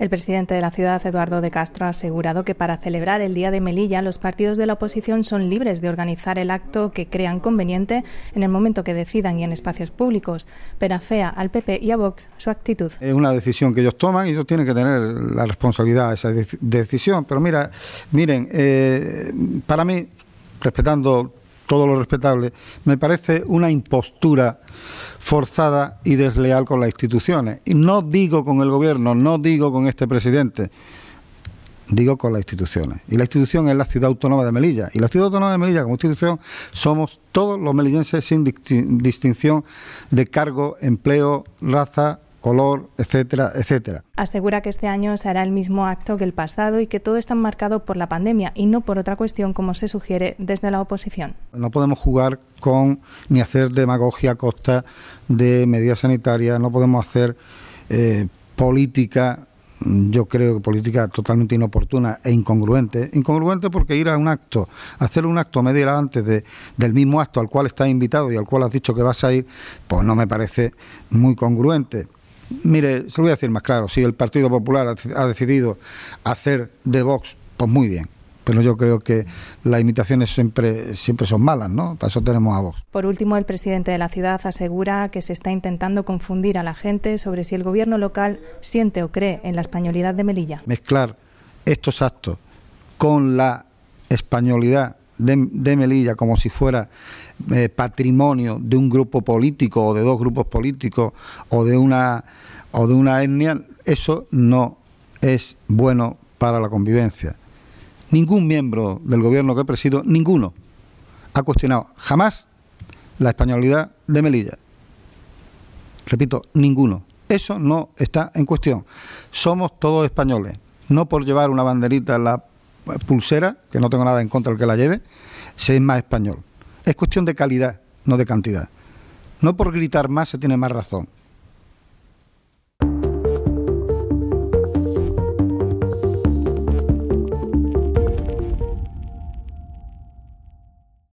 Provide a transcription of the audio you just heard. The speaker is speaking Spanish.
El presidente de la ciudad, Eduardo de Castro, ha asegurado que para celebrar el Día de Melilla, los partidos de la oposición son libres de organizar el acto que crean conveniente en el momento que decidan y en espacios públicos, pero afea al PP y a Vox su actitud. Es una decisión que ellos toman y ellos tienen que tener la responsabilidad de esa decisión. Pero mira, miren, eh, para mí, respetando todo lo respetable, me parece una impostura forzada y desleal con las instituciones. Y no digo con el gobierno, no digo con este presidente, digo con las instituciones. Y la institución es la ciudad autónoma de Melilla. Y la ciudad autónoma de Melilla como institución somos todos los melillenses sin distinción de cargo, empleo, raza, color, etcétera, etcétera. Asegura que este año se el mismo acto que el pasado y que todo está marcado por la pandemia y no por otra cuestión como se sugiere desde la oposición. No podemos jugar con ni hacer demagogia a costa de medidas sanitarias, no podemos hacer eh, política yo creo que política totalmente inoportuna e incongruente. Incongruente porque ir a un acto, hacer un acto media antes de, del mismo acto al cual estás invitado y al cual has dicho que vas a ir, pues no me parece muy congruente. Mire, se lo voy a decir más claro, si el Partido Popular ha, decidido hacer de Vox, pues muy bien, pero yo creo que las imitaciones siempre, siempre son malas, ¿no? Para eso tenemos a Vox. Por último, el presidente de la ciudad asegura que se está intentando confundir a la gente sobre si el gobierno local siente o cree en la españolidad de Melilla. Mezclar estos actos con la españolidad de, Melilla como si fuera eh, patrimonio de un grupo político o de dos grupos políticos o de una o de una etnia, eso no es bueno para la convivencia. Ningún miembro del gobierno que presido, ninguno, ha cuestionado jamás la españolidad de Melilla. Repito, ninguno. Eso no está en cuestión. Somos todos españoles. No por llevar una banderita en la pulsera, que no tengo nada en contra del que la lleve, se es más español. Es cuestión de calidad, no de cantidad. No por gritar más se tiene más razón.